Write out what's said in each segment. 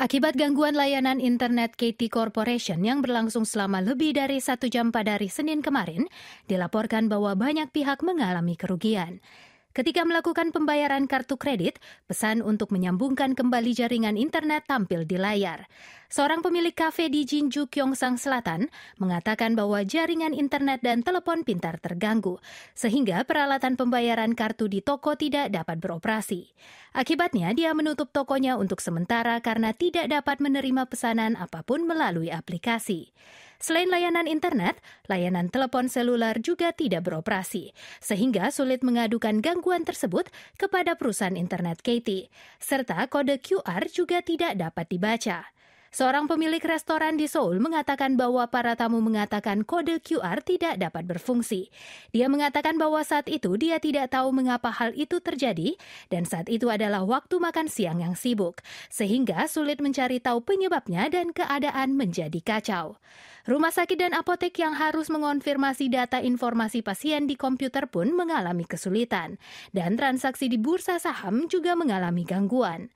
Akibat gangguan layanan internet KT Corporation yang berlangsung selama lebih dari satu jam pada hari Senin kemarin, dilaporkan bahwa banyak pihak mengalami kerugian. Ketika melakukan pembayaran kartu kredit, pesan untuk menyambungkan kembali jaringan internet tampil di layar. Seorang pemilik kafe di Jinju, Gyeongsang Selatan mengatakan bahwa jaringan internet dan telepon pintar terganggu, sehingga peralatan pembayaran kartu di toko tidak dapat beroperasi. Akibatnya, dia menutup tokonya untuk sementara karena tidak dapat menerima pesanan apapun melalui aplikasi. Selain layanan internet, layanan telepon seluler juga tidak beroperasi, sehingga sulit mengadukan gangguan tersebut kepada perusahaan internet KT, serta kode QR juga tidak dapat dibaca. Seorang pemilik restoran di Seoul mengatakan bahwa para tamu mengatakan kode QR tidak dapat berfungsi. Dia mengatakan bahwa saat itu dia tidak tahu mengapa hal itu terjadi dan saat itu adalah waktu makan siang yang sibuk, sehingga sulit mencari tahu penyebabnya dan keadaan menjadi kacau. Rumah sakit dan apotek yang harus mengonfirmasi data informasi pasien di komputer pun mengalami kesulitan dan transaksi di bursa saham juga mengalami gangguan.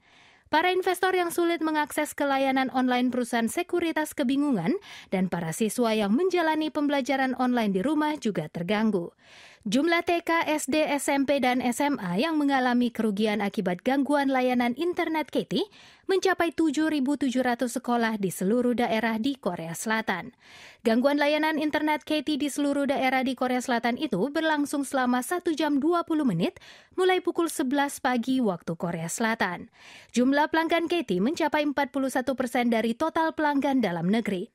Para investor yang sulit mengakses ke layanan online perusahaan sekuritas kebingungan dan para siswa yang menjalani pembelajaran online di rumah juga terganggu. Jumlah TK, SD, SMP, dan SMA yang mengalami kerugian akibat gangguan layanan internet KT mencapai 7.700 sekolah di seluruh daerah di Korea Selatan. Gangguan layanan internet KT di seluruh daerah di Korea Selatan itu berlangsung selama 1 jam 20 menit mulai pukul 11 pagi waktu Korea Selatan. Jumlah pelanggan KT mencapai 41 persen dari total pelanggan dalam negeri.